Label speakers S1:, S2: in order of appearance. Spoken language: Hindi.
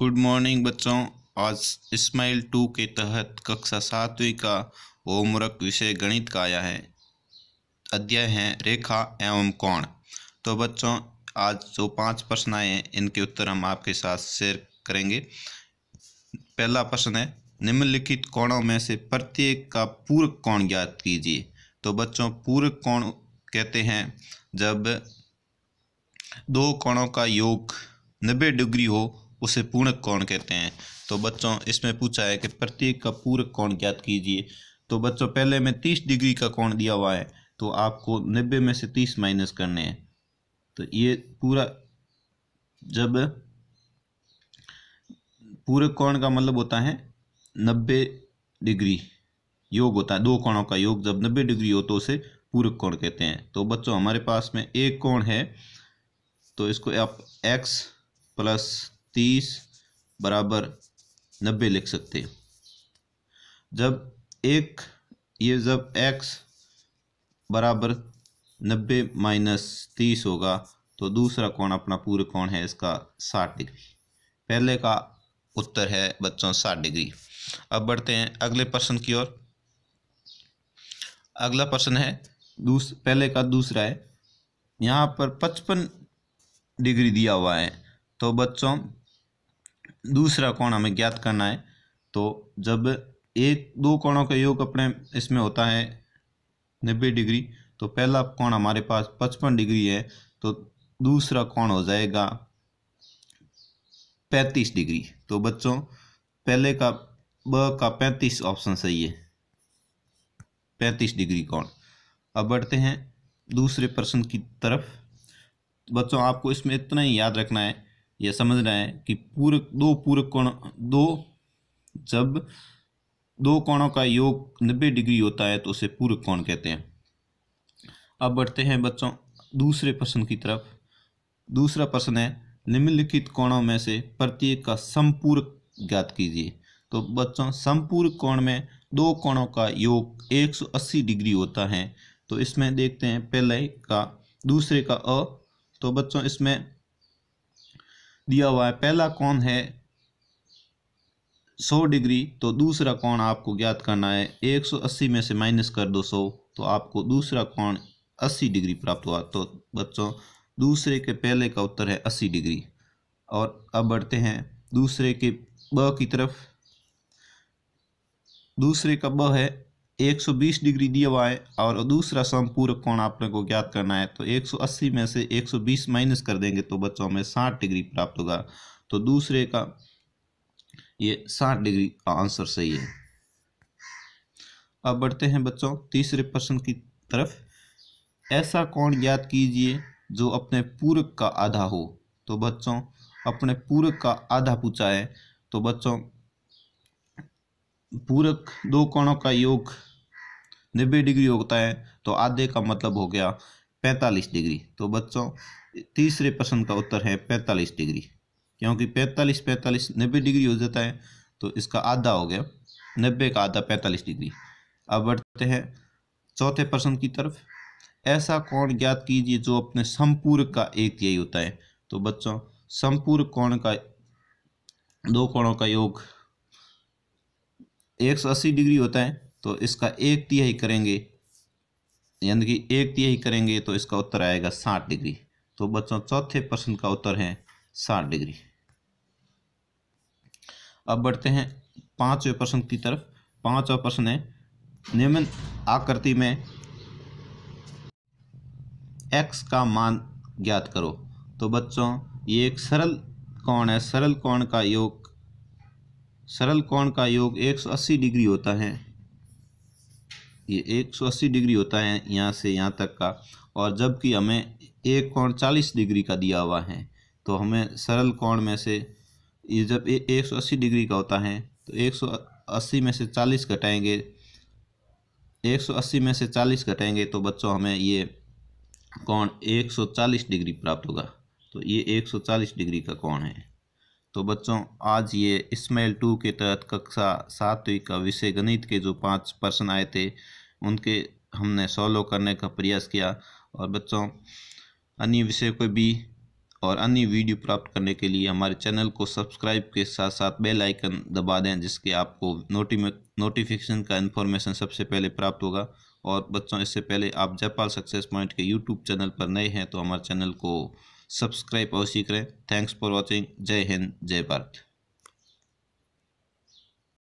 S1: गुड मॉर्निंग बच्चों आज इस्माइल टू के तहत कक्षा सातवीं का होमवर्क विषय गणित का आया है अध्याय है रेखा एवं कोण तो बच्चों आज जो पांच प्रश्न आए हैं इनके उत्तर हम आपके साथ शेयर करेंगे पहला प्रश्न है निम्नलिखित कोणों में से प्रत्येक का पूर्व कोण ज्ञात कीजिए तो बच्चों पूर्व कोण कहते हैं जब दो कोणों का योग नब्बे डिग्री हो उसे पूर्णक कौन कहते हैं तो बच्चों इसमें पूछा है कि प्रत्येक का पूरक कौन ज्ञात कीजिए तो बच्चों पहले में तीस डिग्री का कोण दिया हुआ है तो आपको नब्बे में से तीस माइनस करने हैं तो ये पूरा जब पूरे कोण का मतलब होता है नब्बे डिग्री योग होता है दो कोणों का योग जब नब्बे डिग्री हो तो उसे पूरक कोण कहते हैं तो बच्चों हमारे पास में एक कोण है तो इसको आप एक्स प्लस तीस बराबर नब्बे लिख सकते हैं जब एक ये जब x बराबर नब्बे माइनस तीस होगा तो दूसरा कौन अपना पूरे कौन है इसका साठ डिग्री पहले का उत्तर है बच्चों साठ डिग्री अब बढ़ते हैं अगले प्रश्न की ओर अगला प्रश्न है दूस पहले का दूसरा है यहाँ पर पचपन डिग्री दिया हुआ है तो बच्चों दूसरा कोण हमें ज्ञात करना है तो जब एक दो कोणों का योग अपने इसमें होता है नब्बे डिग्री तो पहला कोण हमारे पास पचपन डिग्री है तो दूसरा कोण हो जाएगा पैंतीस डिग्री तो बच्चों पहले का ब का पैंतीस ऑप्शन सही है पैंतीस डिग्री कोण अब बढ़ते हैं दूसरे प्रश्न की तरफ बच्चों आपको इसमें इतना ही याद रखना है यह समझना है कि पूरक दो पूरक कोण दो जब दो कोणों का योग 90 डिग्री होता है तो उसे पूरक कोण कहते हैं अब बढ़ते हैं बच्चों दूसरे प्रश्न की तरफ दूसरा प्रश्न है निम्नलिखित कोणों में से प्रत्येक का संपूरक ज्ञात कीजिए तो बच्चों संपूर्ण कोण में दो कोणों का योग 180 डिग्री होता है तो इसमें देखते हैं पहले का दूसरे का अ तो बच्चों इसमें दिया हुआ है पहला कौन है सौ डिग्री तो दूसरा कौन आपको ज्ञात करना है एक सौ अस्सी में से माइनस कर दो सौ तो आपको दूसरा कौन अस्सी डिग्री प्राप्त हुआ तो बच्चों दूसरे के पहले का उत्तर है अस्सी डिग्री और अब बढ़ते हैं दूसरे के ब की तरफ दूसरे का ब है 120 डिग्री दिया हुआ है और दूसरा समपूरक कोण आपने को ज्ञात करना है तो 180 में से 120 माइनस कर देंगे तो बच्चों में 60 डिग्री प्राप्त होगा तो दूसरे का ये 60 डिग्री का आंसर सही है अब बढ़ते हैं बच्चों तीसरे प्रश्न की तरफ ऐसा कोण ज्ञात कीजिए जो अपने पूरक का आधा हो तो बच्चों अपने पूरक का आधा पूछा है तो बच्चों पूरक दो कोणों का योग नब्बे डिग्री होता है तो आधे का मतलब हो गया पैंतालीस डिग्री तो बच्चों तीसरे प्रश्न का उत्तर है पैंतालीस डिग्री क्योंकि पैंतालीस पैंतालीस नब्बे डिग्री हो जाता है तो इसका आधा हो गया नब्बे का आधा पैंतालीस डिग्री अब बढ़ते हैं चौथे प्रश्न की तरफ ऐसा कोण ज्ञात कीजिए जो अपने संपूर्ण का एक यही होता है तो बच्चों संपूर्ण कोण का दो कोणों का योग एक सौ अस्सी डिग्री होता है तो इसका एक तिहाई करेंगे यानी कि एक तिहाई करेंगे तो इसका उत्तर आएगा साठ डिग्री तो बच्चों चौथे प्रश्न का उत्तर है साठ डिग्री अब बढ़ते हैं पांचवें प्रश्न की तरफ पांचवा प्रश्न है निम्न आकृति में एक्स का मान ज्ञात करो तो बच्चों ये एक सरल कोण है सरल कोण का योग सरल कोण का योग 180 डिग्री होता है ये 180 डिग्री होता है यहाँ से यहाँ तक का और जबकि हमें एक कोण 40 डिग्री का दिया हुआ है तो हमें सरल कोण में से ये जब एक सौ अस्सी डिग्री का होता है तो एक सौ अस्सी में से चालीस घटाएंगे एक सौ अस्सी में से चालीस घटाएंगे तो बच्चों हमें ये कोण एक सौ चालीस डिग्री प्राप्त होगा तो ये एक सौ चालीस डिग्री का कोण है तो बच्चों आज ये इसमेल टू के तहत कक्षा सातवीं का विषय गणित के जो पांच प्रश्न आए थे उनके हमने सॉल्व करने का प्रयास किया और बच्चों अन्य विषय को भी और अन्य वीडियो प्राप्त करने के लिए हमारे चैनल को सब्सक्राइब के साथ साथ बेल आइकन दबा दें जिसके आपको नोटि नोटिफिकेशन का इन्फॉर्मेशन सबसे पहले प्राप्त होगा और बच्चों इससे पहले आप जयपाल सक्सेस पॉइंट के यूट्यूब चैनल पर नए हैं तो हमारे चैनल को सब्सक्राइब अवश्य करें थैंक्स फॉर वॉचिंग जय हिंद जय भारत